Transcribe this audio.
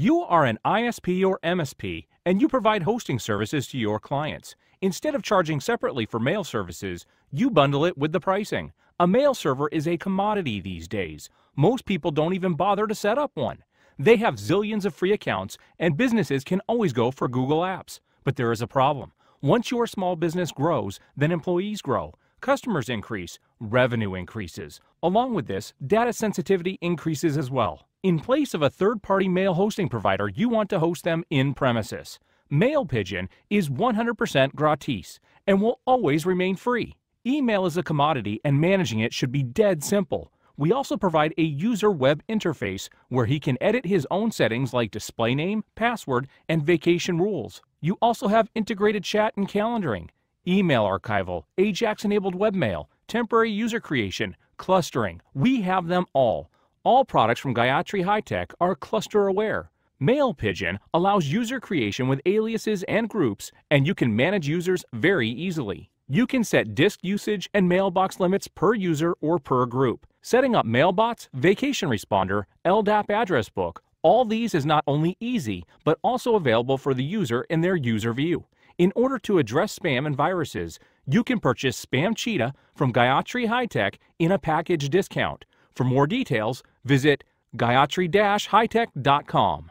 You are an ISP or MSP, and you provide hosting services to your clients. Instead of charging separately for mail services, you bundle it with the pricing. A mail server is a commodity these days. Most people don't even bother to set up one. They have zillions of free accounts, and businesses can always go for Google Apps. But there is a problem. Once your small business grows, then employees grow. Customers increase, revenue increases. Along with this, data sensitivity increases as well. In place of a third party mail hosting provider, you want to host them in premises. Mail Pigeon is 100% gratis and will always remain free. Email is a commodity and managing it should be dead simple. We also provide a user web interface where he can edit his own settings like display name, password, and vacation rules. You also have integrated chat and calendaring, email archival, Ajax enabled webmail, temporary user creation, clustering. We have them all. All products from Gayatri High Tech are cluster aware. Mail Pigeon allows user creation with aliases and groups, and you can manage users very easily. You can set disk usage and mailbox limits per user or per group. Setting up mailbots, vacation responder, LDAP address book, all these is not only easy, but also available for the user in their user view. In order to address spam and viruses, you can purchase Spam Cheetah from Gayatri High Tech in a package discount. For more details, visit gayatri-hitech.com.